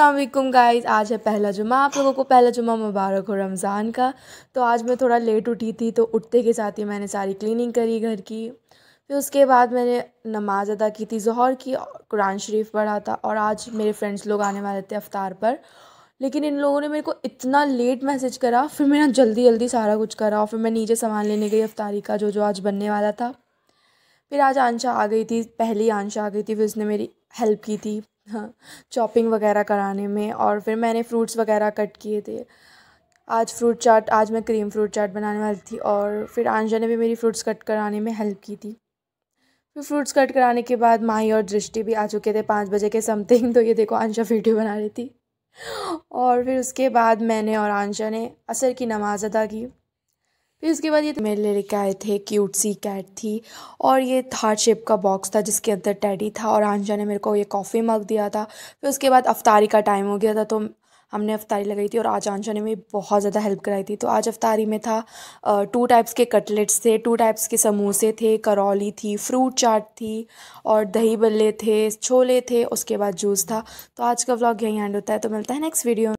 Aslam guys आज है पहला जुमा आप लोगों को पहला जुमा मुबारक हो रमज़ान का तो आज मैं थोड़ा लेट उठी थी तो उठते के साथ ही मैंने सारी क्लिनिंग करी घर की फिर उसके बाद मैंने नमाज़ अदा की थी जहर की कुरान शरीफ पढ़ा था और आज मेरे फ्रेंड्स लोग आने वाले थे अफ्तार पर लेकिन इन लोगों ने मेरे को इतना लेट मैसेज करा फिर मैंने जल्दी जल्दी सारा कुछ करा और फिर मैं नीचे सामान लेने गई अफ्तारी का जो जो आज बनने वाला था फिर आज आंशा आ गई थी पहली आंशा आ गई थी फिर उसने मेरी हेल्प की थी हाँ चॉपिंग वगैरह कराने में और फिर मैंने फ्रूट्स वगैरह कट किए थे आज फ्रूट चाट आज मैं क्रीम फ्रूट चाट बनाने वाली थी और फिर आंजा ने भी मेरी फ्रूट्स कट कराने में हेल्प की थी फिर फ्रूट्स कट कराने के बाद माही और दृष्टि भी आ चुके थे पाँच बजे के समथिंग तो ये देखो आंशा वीडियो बना रही थी और फिर उसके बाद मैंने और आंशा ने असर की नमाज़ अदा की फिर उसके बाद ये तो मेरे लिए लेके आए थे क्यूट सी कैट थी और ये हार्ट शेप का बॉक्स था जिसके अंदर टैडी था और आंजा ने मेरे को ये कॉफ़ी मग दिया था फिर उसके बाद अफ्तारी का टाइम हो गया था तो हमने अफ्तारी लगाई थी और आज आंजा ने मेरी बहुत ज़्यादा हेल्प कराई थी तो आज अफ्तारी में था टू टाइप्स के कटलेट्स थे टू टाइप्स के समोसे थे करौली थी फ्रूट चाट थी और दही बल्ले थे छोले थे उसके बाद जूस था तो आज का व्लॉग यहीं एंड होता है तो मिलता है नेक्स्ट वीडियो